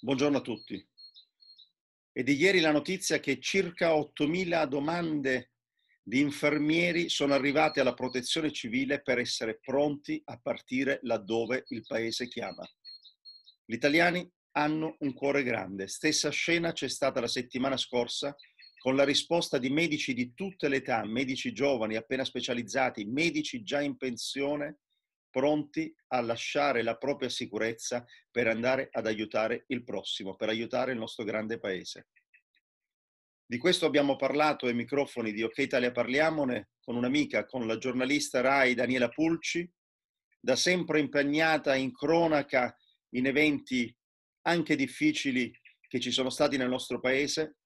Buongiorno a tutti. È di ieri la notizia che circa 8.000 domande di infermieri sono arrivate alla protezione civile per essere pronti a partire laddove il paese chiama. Gli italiani hanno un cuore grande. Stessa scena c'è stata la settimana scorsa con la risposta di medici di tutte le età, medici giovani appena specializzati, medici già in pensione, pronti a lasciare la propria sicurezza per andare ad aiutare il prossimo, per aiutare il nostro grande paese. Di questo abbiamo parlato ai microfoni di Ok Italia Parliamone con un'amica, con la giornalista RAI Daniela Pulci, da sempre impegnata in cronaca, in eventi anche difficili che ci sono stati nel nostro paese.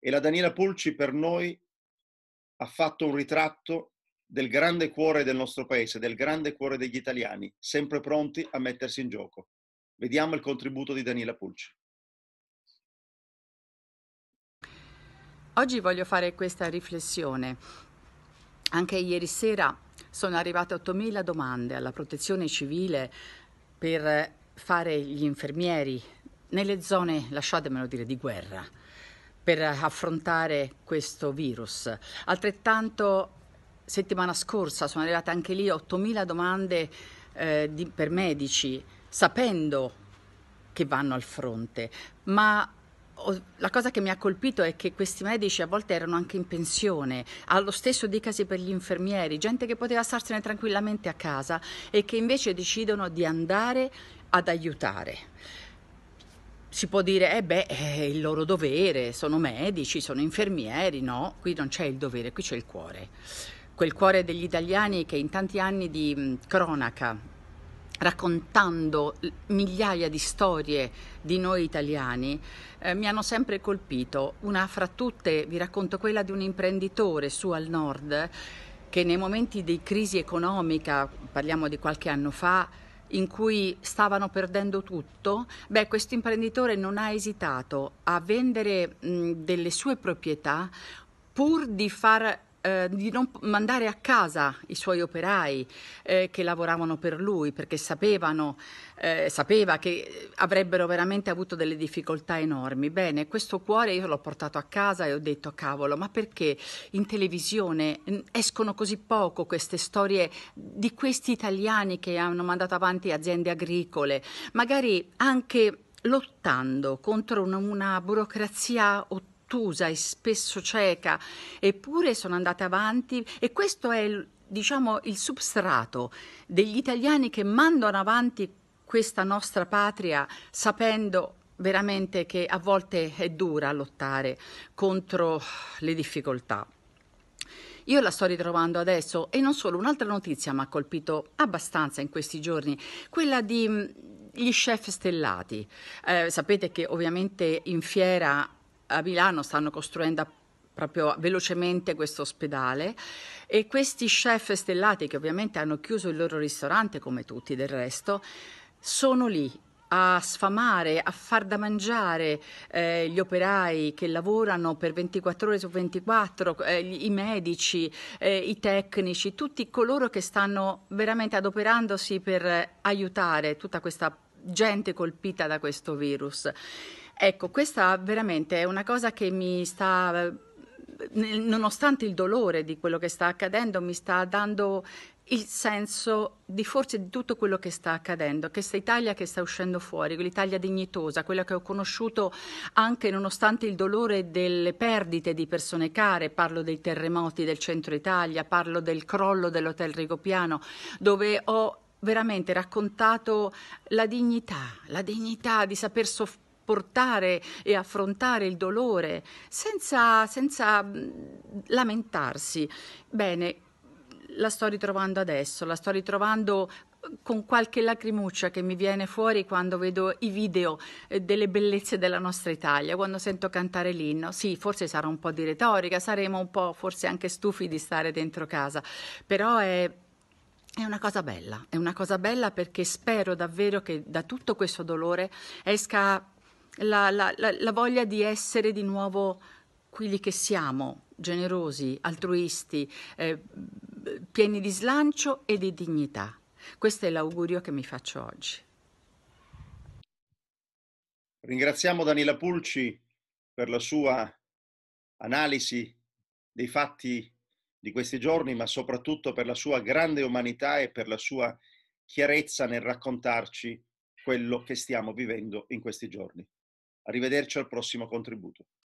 E la Daniela Pulci per noi ha fatto un ritratto del grande cuore del nostro paese, del grande cuore degli italiani, sempre pronti a mettersi in gioco. Vediamo il contributo di Daniela Pulci. Oggi voglio fare questa riflessione. Anche ieri sera sono arrivate 8.000 domande alla protezione civile per fare gli infermieri nelle zone, lasciatemelo dire, di guerra per affrontare questo virus. Altrettanto settimana scorsa sono arrivate anche lì 8.000 domande eh, di, per medici, sapendo che vanno al fronte, ma ho, la cosa che mi ha colpito è che questi medici a volte erano anche in pensione, allo stesso dicasi per gli infermieri, gente che poteva starsene tranquillamente a casa e che invece decidono di andare ad aiutare si può dire, eh beh, è il loro dovere, sono medici, sono infermieri, no, qui non c'è il dovere, qui c'è il cuore quel cuore degli italiani che in tanti anni di cronaca raccontando migliaia di storie di noi italiani, eh, mi hanno sempre colpito. Una fra tutte, vi racconto quella di un imprenditore su al nord che nei momenti di crisi economica, parliamo di qualche anno fa, in cui stavano perdendo tutto, beh, questo imprenditore non ha esitato a vendere mh, delle sue proprietà pur di far eh, di non mandare a casa i suoi operai eh, che lavoravano per lui perché sapevano, eh, sapeva che avrebbero veramente avuto delle difficoltà enormi. Bene, questo cuore io l'ho portato a casa e ho detto cavolo, ma perché in televisione escono così poco queste storie di questi italiani che hanno mandato avanti aziende agricole, magari anche lottando contro una, una burocrazia ottima ottusa e spesso cieca, eppure sono andate avanti e questo è diciamo, il substrato degli italiani che mandano avanti questa nostra patria sapendo veramente che a volte è dura lottare contro le difficoltà. Io la sto ritrovando adesso e non solo, un'altra notizia mi ha colpito abbastanza in questi giorni, quella di mm, gli chef stellati. Eh, sapete che ovviamente in fiera a Milano stanno costruendo proprio velocemente questo ospedale e questi chef stellati che ovviamente hanno chiuso il loro ristorante come tutti del resto sono lì a sfamare, a far da mangiare eh, gli operai che lavorano per 24 ore su 24, eh, i medici, eh, i tecnici, tutti coloro che stanno veramente adoperandosi per eh, aiutare tutta questa gente colpita da questo virus. Ecco, questa veramente è una cosa che mi sta, nonostante il dolore di quello che sta accadendo, mi sta dando il senso di forse di tutto quello che sta accadendo, questa Italia che sta uscendo fuori, l'Italia dignitosa, quella che ho conosciuto anche nonostante il dolore delle perdite di persone care, parlo dei terremoti del centro Italia, parlo del crollo dell'hotel Rigopiano, dove ho veramente raccontato la dignità, la dignità di saper soffrire sopportare e affrontare il dolore senza, senza mm, lamentarsi. Bene, la sto ritrovando adesso, la sto ritrovando eh, con qualche lacrimuccia che mi viene fuori quando vedo i video eh, delle bellezze della nostra Italia, quando sento cantare l'inno. Sì, forse sarà un po' di retorica, saremo un po' forse anche stufi di stare dentro casa, però è è una cosa bella, è una cosa bella perché spero davvero che da tutto questo dolore esca la, la, la voglia di essere di nuovo quelli che siamo, generosi, altruisti, eh, pieni di slancio e di dignità. Questo è l'augurio che mi faccio oggi. Ringraziamo Danila Pulci per la sua analisi dei fatti di questi giorni, ma soprattutto per la sua grande umanità e per la sua chiarezza nel raccontarci quello che stiamo vivendo in questi giorni. Arrivederci al prossimo contributo.